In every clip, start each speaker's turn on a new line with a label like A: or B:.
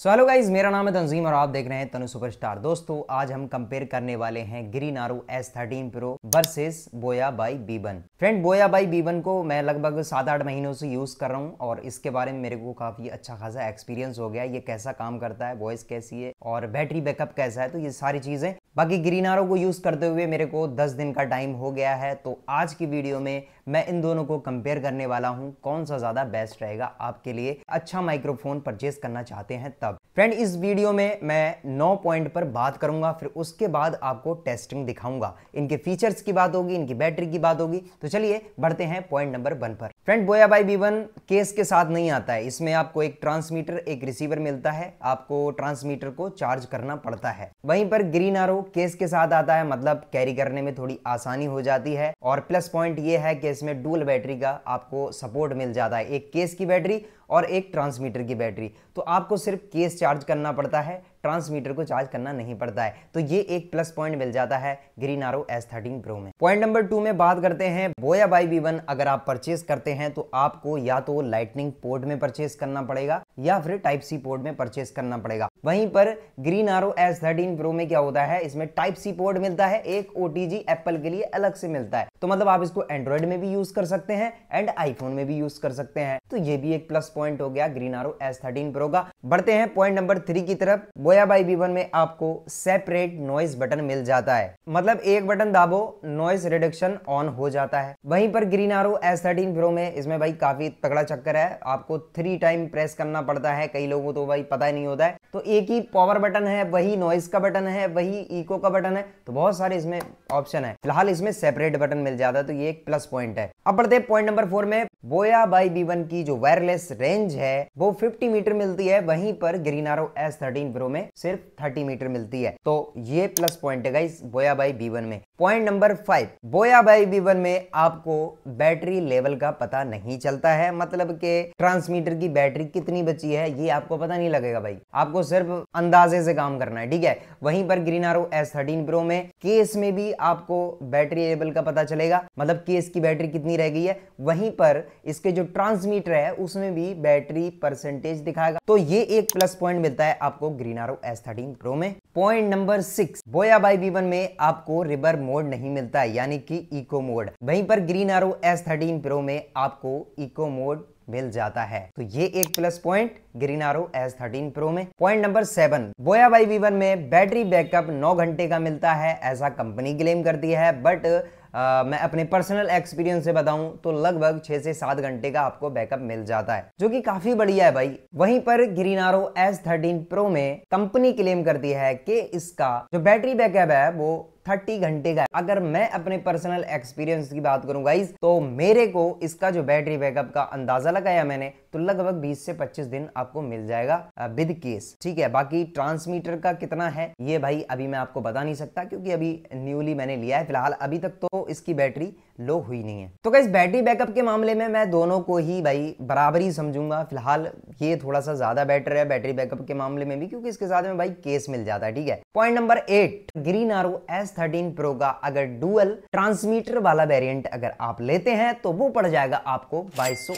A: so hello guys मेरा नाम है तंजीम और आप देख रहे हैं तनु सुपरस्टार दोस्तों आज हम कंपेयर करने वाले हैं Greenarrow S thirteen pro versus Boya BY B one friend Boya BY B one को मैं लगभग सात आठ महीनों से यूज़ कर रहा हूँ और इसके बारे में मेरे को काफ़ी अच्छा खासा एक्सपीरियंस हो गया ये कैसा काम करता है वॉइस कैसी है और बैटरी बैकअप कैसा है तो ये सारी चीज़ें बाकी ग्रीनारों को यूज़ करते हुए मेरे को 10 दिन का टाइम हो गया है तो आज की वीडियो में मैं इन दोनों को कंपेयर करने वाला हूँ कौन सा ज़्यादा बेस्ट रहेगा आपके लिए अच्छा माइक्रोफोन परचेज करना चाहते हैं तब किताब फ्रेंड इस वीडियो में मैं नौ पॉइंट पर बात करूंगा फिर उसके बाद आपको टेस्टिंग दिखाऊंगा इनके फीचर्स की बात होगी इनकी बैटरी की बात होगी तो चलिए बढ़ते हैं पॉइंट नंबर वन पर friend Boya BY B case के साथ नहीं आता है इसमें आपको एक ट्रांसमीटर एक रिसीवर मिलता है आपको ट्रांसमीटर को चार्ज करना पड़ता है वहीं पर ग्रीन आरो केस के साथ आता है मतलब कैरी करने में थोड़ी आसानी हो जाती है और प्लस पॉइंट ये है कि इसमें डुअल बैटरी का आपको सपोर्ट मिल जाता है एक केस की बैटरी और एक ट्रांसमीटर की बैटरी तो आपको सिर्फ केस चार्ज करना पड़ता है ट्रांसमीटर को चार्ज करना नहीं पड़ता है तो ये एक प्लस पॉइंट मिल जाता है Green Arrow S thirteen pro में पॉइंट नंबर टू में बात करते हैं बोया बाई बी वन अगर आप परचेज करते हैं तो आपको या तो लाइटनिंग पोर्ट में परचेज करना पड़ेगा या फिर टाइप सी पोर्ट में परचेस करना पड़ेगा वहीं पर green Arrow S thirteen pro में क्या होता है इसमें टाइप सी पोर्ट मिलता है एक ओ एप्पल के लिए अलग से मिलता है तो मतलब आप इसको एंड्रॉइड में भी यूज कर सकते हैं एंड आईफोन में भी यूज कर सकते हैं तो ये भी एक प्लस पॉइंट हो गया green Arrow S thirteen pro का बढ़ते हैं पॉइंट नंबर थ्री की तरफ बोया बाई बीवन में आपको सेपरेट नॉइस बटन मिल जाता है मतलब एक बटन दाबो नॉइस रिडक्शन ऑन हो जाता है वहीं पर green Arrow S thirteen pro में इसमें भाई काफी तगड़ा चक्कर है आपको थ्री टाइम प्रेस करना करना पड़ता है कई लोगों को तो भाई पता ही नहीं होता है तो एक ही पावर बटन है वही नॉइस का बटन है वही इको का बटन है तो बहुत सारे इसमें ऑप्शन है फिलहाल इसमें सेपरेट बटन मिल जाता है तो ये एक प्लस पॉइंट है अब बढ़ते पॉइंट नंबर फोर में बोया बाई बी वन की जो वायरलेस रेंज है वो 50 मीटर मिलती है वहीं पर ग्रीनारो एस थर्टीन प्रो में सिर्फ 30 मीटर मिलती है तो ये प्लस पॉइंट है guys Boya BY B one में point number five Boya BY B one में आपको बैटरी लेवल का पता नहीं चलता है मतलब के ट्रांसमीटर की बैटरी कितनी बची है ये आपको पता नहीं लगेगा भाई आपको सिर्फ अंदाजे से काम करना है ठीक है वहीं पर ग्रीनारो एस थर्टीन प्रो में केस में भी आपको बैटरी लेवल का पता चलेगा मतलब केस की बैटरी कितनी रह गई है वहीं पर इसके जो ट्रांसमीटर है उसमें भी बैटरी परसेंटेज दिखाएगा तो ये एक प्लस पॉइंट मिलता है आपको Green Arrow S thirteen pro में point number six Boya BY B one में आपको रिबर मोड नहीं मिलता यानी कि इको मोड वहीं पर green Arrow S thirteen pro में आपको इको मोड मिल जाता है तो ये एक plus point Green Arrow S thirteen pro में point number seven Boya BY B one में बैटरी बैकअप नौ घंटे का मिलता है ऐसा कंपनी क्लेम करती है बट मैं अपने पर्सनल एक्सपीरियंस से बताऊं तो लगभग छः से सात घंटे का आपको बैकअप मिल जाता है जो कि काफ़ी बढ़िया है भाई वहीं पर ग्रीनारो थर्टीन प्रो में कंपनी क्लेम करती है कि इसका जो बैटरी बैकअप है वो 30 घंटे का अगर मैं अपने पर्सनल एक्सपीरियंस की बात करूं गाइज तो मेरे को इसका जो बैटरी बैकअप का अंदाजा लगाया मैंने तो लगभग 20 से 25 दिन आपको मिल जाएगा विद केस ठीक है बाकी ट्रांसमीटर का कितना है ये भाई अभी मैं आपको बता नहीं सकता क्योंकि अभी न्यूली मैंने लिया है फिलहाल अभी तक तो इसकी बैटरी लो हुई नहीं है तो क्या बैटरी बैकअप के मामले में मैं दोनों को ही भाई बराबरी समझूंगा फिलहाल ये थोड़ा सा ज़्यादा बेटर है बैटरी बैकअप के मामले में भी क्योंकि इसके साथ में भाई केस मिल जाता है ठीक है point number eight Green Arrow S thirteen pro का अगर डुअल ट्रांसमीटर वाला वेरियंट अगर आप लेते हैं तो वो पड़ जाएगा आपको बाईस सौ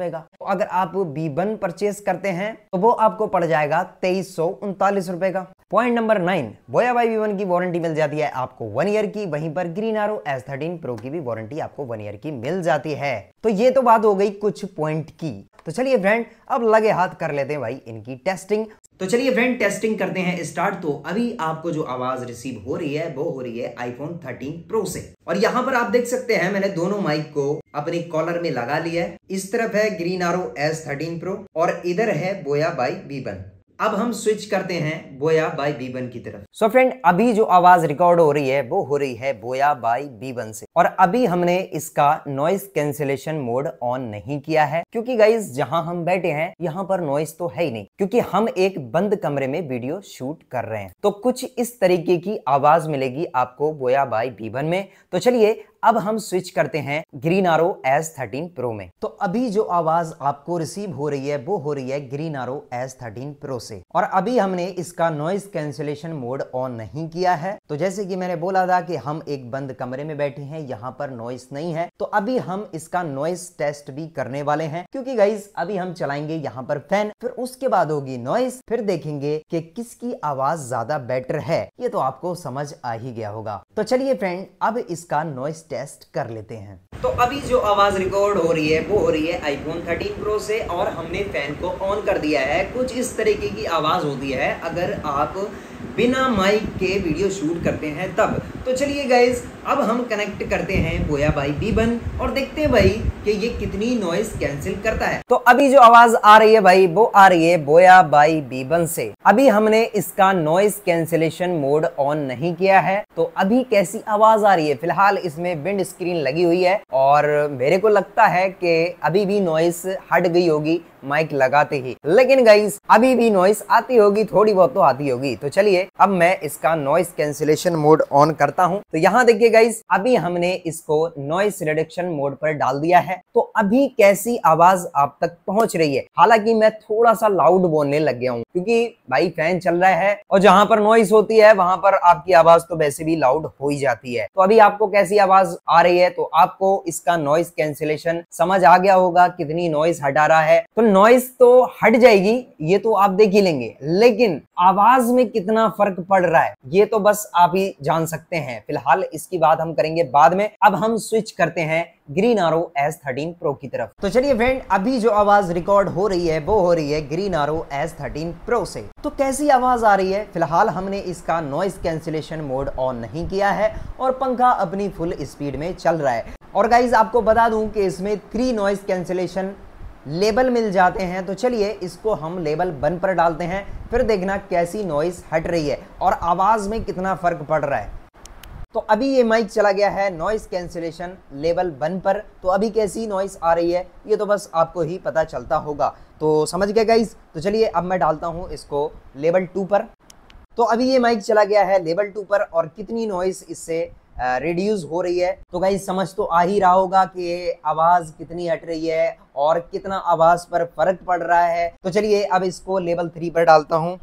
A: का तो अगर आप बी वन परचेस करते हैं तो वो आपको पड़ जाएगा तेईस सौ का point number nine Boya BY V one की वारंटी मिल जाती है आपको वन ईयर की वहीं पर green Arrow S thirteen pro की भी वारंटी आपको वन ईयर की मिल जाती है तो ये तो बात हो गई कुछ पॉइंट की तो चलिए फ्रेंड अब लगे हाथ कर लेते हैं भाई इनकी टेस्टिंग तो चलिए फ्रेंड टेस्टिंग करते हैं स्टार्ट तो अभी आपको जो आवाज रिसीव हो रही है वो हो रही है आईफोन 13 प्रो से और यहाँ पर आप देख सकते हैं मैंने दोनों माइक को अपने कॉलर में लगा लिया है इस तरफ है Green Arrow S thirteen pro और इधर है बोया बाई बीबन अब हम स्विच करते हैं बोया बाई बीबन की तरफ सो so फ्रेंड अभी जो आवाज रिकॉर्ड हो रही है वो हो रही है बोया बाई बीबन से और अभी हमने इसका नॉइस कैंसिलेशन मोड ऑन नहीं किया है क्योंकि गाइज जहां हम बैठे हैं यहां पर नॉइस तो है ही नहीं क्योंकि हम एक बंद कमरे में वीडियो शूट कर रहे हैं तो कुछ इस तरीके की आवाज मिलेगी आपको बोया बाई बीबन में तो चलिए अब हम स्विच करते हैं green Arrow S thirteen pro में तो अभी जो आवाज आपको रिसीव हो रही है वो हो रही है Green Arrow S thirteen pro से और अभी हमने इसका नॉइस कैंसिलेशन मोड ऑन नहीं किया है तो जैसे कि मैंने बोला था कि हम एक बंद कमरे में बैठे हैं यहाँ पर नॉइस नहीं है तो अभी हम इसका नॉइस टेस्ट भी करने वाले हैं क्योंकि गाइज अभी हम चलाएंगे यहाँ पर फैन फिर उसके बाद होगी नॉइस फिर देखेंगे कि किसकी आवाज ज्यादा बेटर है ये तो आपको समझ आ ही गया होगा तो चलिए फ्रेंड अब इसका नॉइस टेस्ट कर लेते हैं तो अभी जो आवाज़ रिकॉर्ड हो रही है वो हो रही है आईफोन 13 प्रो से और हमने फ़ैन को ऑन कर दिया है कुछ इस तरीके की आवाज़ होती है अगर आप बिना माइक के वीडियो शूट करते हैं तब तो चलिए गाइज अब हम कनेक्ट करते हैं बोया भाई बी बन और देखते हैं भाई कि ये कितनी नॉइस कैंसिल करता है तो अभी जो आवाज आ रही है भाई वो आ रही है बोया भाई बी बन से अभी हमने इसका नॉइस कैंसिलेशन मोड ऑन नहीं किया है तो अभी कैसी आवाज आ रही है फिलहाल इसमें विंड स्क्रीन लगी हुई है और मेरे को लगता है कि अभी भी नॉइस हट गई होगी माइक लगाते ही लेकिन गाइस अभी भी नॉइस आती होगी थोड़ी बहुत तो आती होगी तो चलिए अब मैं इसका नॉइस कैंसिलेशन मोड ऑन करता हूँ तो यहाँ देखिए गाइस अभी हमने इसको नॉइस रिडक्शन मोड पर डाल दिया है तो अभी कैसी आवाज आप तक पहुँच रही है हालांकि मैं थोड़ा सा लाउड बोलने लग गया हूँ क्योंकि भाई फैन चल रहा है और जहां पर नॉइस होती है वहां पर आपकी आवाज तो वैसे भी लाउड हो ही जाती है तो अभी आपको कैसी आवाज आ रही है तो आपको इसका नॉइस कैंसिलेशन समझ आ गया होगा कितनी नॉइस हटा रहा है तो नॉइज तो हट जाएगी ये तो आप देख ही लेंगे लेकिन आवाज में कितना फर्क पड़ रहा है ये तो बस आप ही जान सकते हैं फिलहाल इसकी बात हम करेंगे बाद में अब हम स्विच करते हैं green Arrow S thirteen pro की तरफ तो चलिए फ्रेंड अभी जो आवाज रिकॉर्ड हो रही है वो हो रही है Green Arrow S thirteen pro से तो कैसी आवाज आ रही है फिलहाल हमने इसका नॉइस कैंसिलेशन मोड ऑन नहीं किया है और पंखा अपनी फुल स्पीड में चल रहा है और गाइज आपको बता दूं कि इसमें थ्री नॉइस कैंसिलेशन लेबल मिल जाते हैं तो चलिए इसको हम लेबल बन पर डालते हैं फिर देखना कैसी नॉइस हट रही है और आवाज़ में कितना फ़र्क पड़ रहा है तो अभी ये माइक चला गया है नॉइस कैंसिलेशन लेवल वन पर तो अभी कैसी नॉइस आ रही है ये तो बस आपको ही पता चलता होगा तो समझ गए गाइज तो चलिए अब मैं डालता हूँ इसको लेवल टू पर तो अभी ये माइक चला गया है लेवल टू पर और कितनी नॉइस इससे रिड्यूस हो रही है तो गाइज समझ तो आ ही रहा होगा कि आवाज़ कितनी हट रही है और कितना आवाज़ पर फर्क पड़ रहा है तो चलिए अब इसको लेवल थ्री पर डालता हूँ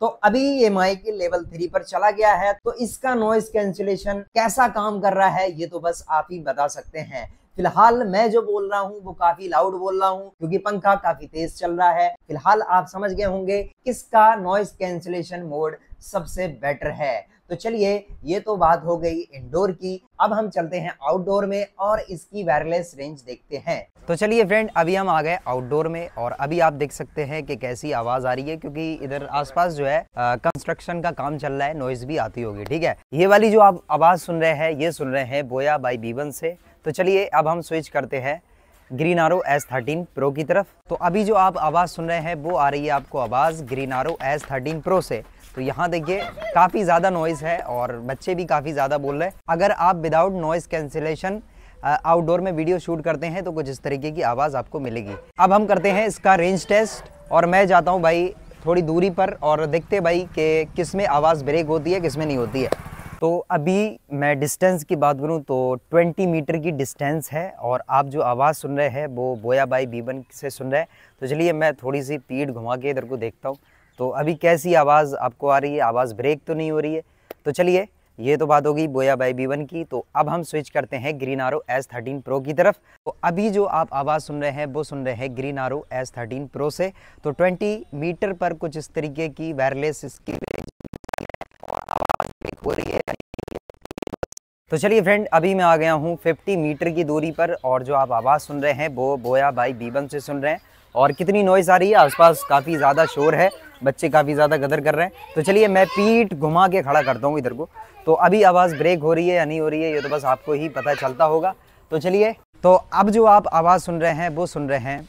A: तो अभी ये माइक लेवल थ्री पर चला गया है तो इसका नॉइस कैंसिलेशन कैसा काम कर रहा है ये तो बस आप ही बता सकते हैं फिलहाल मैं जो बोल रहा हूँ वो काफी लाउड बोल रहा हूँ क्योंकि पंखा काफी तेज चल रहा है फिलहाल आप समझ गए होंगे किसका नॉइस कैंसिलेशन मोड सबसे बेटर है तो चलिए ये तो बात हो गई इंडोर की अब हम चलते हैं आउटडोर में और इसकी वायरलेस रेंज देखते हैं तो चलिए फ्रेंड अभी हम आ गए आउटडोर में और अभी आप देख सकते हैं कि कैसी आवाज़ आ रही है क्योंकि इधर आसपास जो है कंस्ट्रक्शन का काम चल रहा है नॉइज़ भी आती होगी ठीक है ये वाली जो आप आवाज़ सुन रहे हैं ये सुन रहे हैं बोया बाई बीवन से तो चलिए अब हम स्विच करते हैं green Arrow S thirteen pro की तरफ तो अभी जो आप आवाज़ सुन रहे हैं वो आ रही है आपको आवाज़ green Arrow S thirteen pro से तो यहाँ देखिए काफ़ी ज़्यादा नॉइज़ है और बच्चे भी काफ़ी ज़्यादा बोल रहे हैं अगर आप विदाउट नॉइज़ कैंसिलेशन आउटडोर में वीडियो शूट करते हैं तो कुछ इस तरीके की आवाज़ आपको मिलेगी अब हम करते हैं इसका रेंज टेस्ट और मैं जाता हूँ भाई थोड़ी दूरी पर और देखते भाई कि किस में आवाज़ ब्रेक होती है किस में नहीं होती है तो अभी मैं डिस्टेंस की बात करूं तो 20 मीटर की डिस्टेंस है और आप जो आवाज़ सुन रहे हैं वो बोया बाई बीबन से सुन रहे हैं तो चलिए मैं थोड़ी सी पीठ घुमा के इधर को देखता हूँ तो अभी कैसी आवाज़ आपको आ रही है आवाज़ ब्रेक तो नहीं हो रही है तो चलिए ये तो बात होगी बोया बाई बी की तो अब हम स्विच करते हैं green Arrow S thirteen pro की तरफ तो अभी जो आप आवाज़ सुन रहे हैं वो सुन रहे हैं green Arrow S thirteen pro से तो 20 मीटर पर कुछ इस तरीके की वायरलेस इसकी और आवाज़ हो रही है तो चलिए फ्रेंड अभी मैं आ गया हूँ 50 मीटर की दूरी पर और जो आप आवाज़ सुन रहे हैं वो बोया बाई बीबन से सुन रहे हैं और कितनी नॉइज़ आ रही है आसपास काफ़ी ज़्यादा शोर है बच्चे काफ़ी ज़्यादा कदर कर रहे हैं तो चलिए मैं पीठ घुमा के खड़ा करता हूँ इधर को तो अभी आवाज़ ब्रेक हो रही है या नहीं हो रही है ये तो बस आपको ही पता चलता होगा तो चलिए तो अब जो आप आवाज़ सुन रहे हैं वो सुन रहे हैं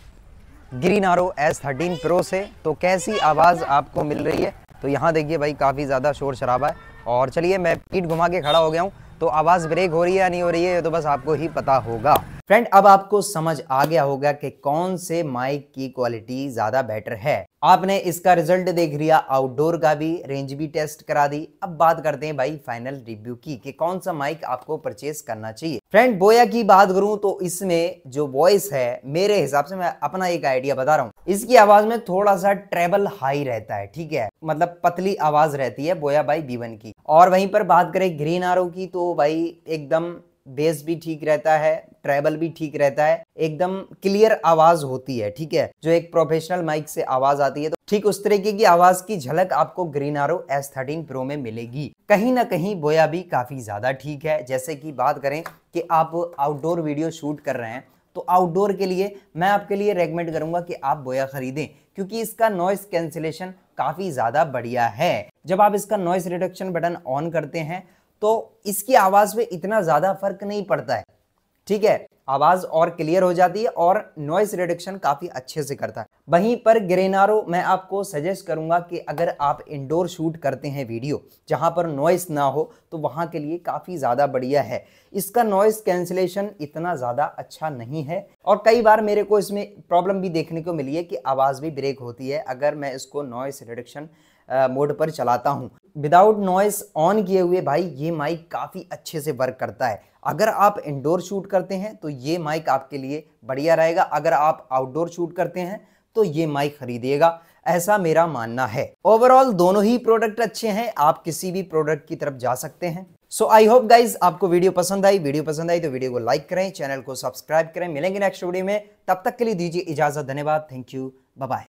A: Green R O S thirteen pro से तो कैसी आवाज़ आपको मिल रही है तो यहाँ देखिए भाई काफ़ी ज़्यादा शोर शराबा है और चलिए मैं पीठ घुमा के खड़ा हो गया हूँ तो आवाज़ ब्रेक हो रही है या नहीं हो रही है ये तो बस आपको ही पता होगा फ्रेंड अब आपको समझ आ गया होगा कि कौन से माइक की क्वालिटी ज़्यादा बेटर है आपने इसका रिजल्ट देख लिया आउटडोर का भी रेंज भी टेस्ट करा दी अब बात करते हैं भाई फाइनल रिव्यू की कि कौन सा माइक आपको परचेस करना चाहिए फ्रेंड बोया की बात करूं तो इसमें जो वॉइस है मेरे हिसाब से मैं अपना एक आइडिया बता रहा हूँ इसकी आवाज में थोड़ा सा ट्रेबल हाई रहता है ठीक है मतलब पतली आवाज रहती है बोया भाई बीवन की और वहीं पर बात करें ग्रीन आरो की तो भाई एकदम बेस भी ठीक रहता है ट्रेबल भी ठीक रहता है एकदम क्लियर आवाज होती है ठीक है जो एक प्रोफेशनल माइक से आवाज आती है तो ठीक उस तरीके की आवाज की झलक आपको Green Arrow S thirteen pro में मिलेगी कहीं ना कहीं बोया भी काफी ज्यादा ठीक है जैसे कि बात करें कि आप आउटडोर वीडियो शूट कर रहे हैं तो आउटडोर के लिए मैं आपके लिए रेकमेंड करूंगा कि आप बोया खरीदें क्योंकि इसका नॉइस कैंसिलेशन काफ़ी ज़्यादा बढ़िया है जब आप इसका नॉइस रिडक्शन बटन ऑन करते हैं तो इसकी आवाज़ में इतना ज़्यादा फर्क नहीं पड़ता है ठीक है आवाज़ और क्लियर हो जाती है और नॉइस रिडक्शन काफ़ी अच्छे से करता है वहीं पर ग्रेनारो मैं आपको सजेस्ट करूंगा कि अगर आप इंडोर शूट करते हैं वीडियो जहां पर नॉइस ना हो तो वहां के लिए काफ़ी ज़्यादा बढ़िया है इसका नॉइस कैंसिलेशन इतना ज़्यादा अच्छा नहीं है और कई बार मेरे को इसमें प्रॉब्लम भी देखने को मिली है कि आवाज़ भी ब्रेक होती है अगर मैं इसको नॉइस रिडक्शन मोड पर चलाता हूँ विदाउट नॉइस ऑन किए हुए भाई ये माइक काफ़ी अच्छे से वर्क करता है अगर आप इंडोर शूट करते हैं तो ये माइक आपके लिए बढ़िया रहेगा अगर आप आउटडोर शूट करते हैं तो ये माइक खरीदिएगा ऐसा मेरा मानना है ओवरऑल दोनों ही प्रोडक्ट अच्छे हैं आप किसी भी प्रोडक्ट की तरफ जा सकते हैं सो आई होप गाइज आपको वीडियो पसंद आई वीडियो पसंद आई तो वीडियो को लाइक करें चैनल को सब्सक्राइब करें मिलेंगे नेक्स्ट वीडियो में तब तक के लिए दीजिए इजाजत धन्यवाद थैंक यू बाय